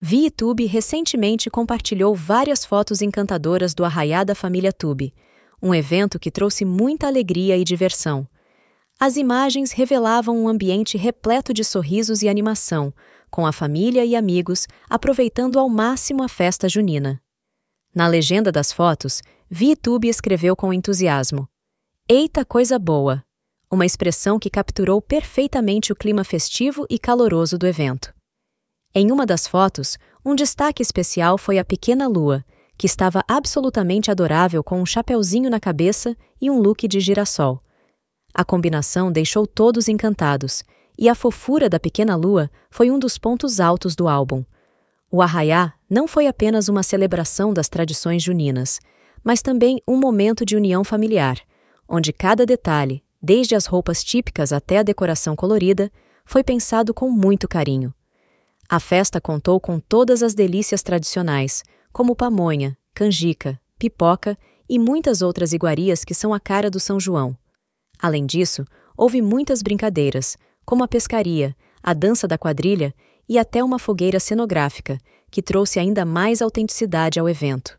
ViTube recentemente compartilhou várias fotos encantadoras do Arraiá da Família Tube, um evento que trouxe muita alegria e diversão. As imagens revelavam um ambiente repleto de sorrisos e animação, com a família e amigos aproveitando ao máximo a festa junina. Na legenda das fotos, ViTube escreveu com entusiasmo: Eita coisa boa! Uma expressão que capturou perfeitamente o clima festivo e caloroso do evento. Em uma das fotos, um destaque especial foi a pequena lua, que estava absolutamente adorável com um chapeuzinho na cabeça e um look de girassol. A combinação deixou todos encantados, e a fofura da pequena lua foi um dos pontos altos do álbum. O arraiá não foi apenas uma celebração das tradições juninas, mas também um momento de união familiar, onde cada detalhe, desde as roupas típicas até a decoração colorida, foi pensado com muito carinho. A festa contou com todas as delícias tradicionais, como pamonha, canjica, pipoca e muitas outras iguarias que são a cara do São João. Além disso, houve muitas brincadeiras, como a pescaria, a dança da quadrilha e até uma fogueira cenográfica, que trouxe ainda mais autenticidade ao evento.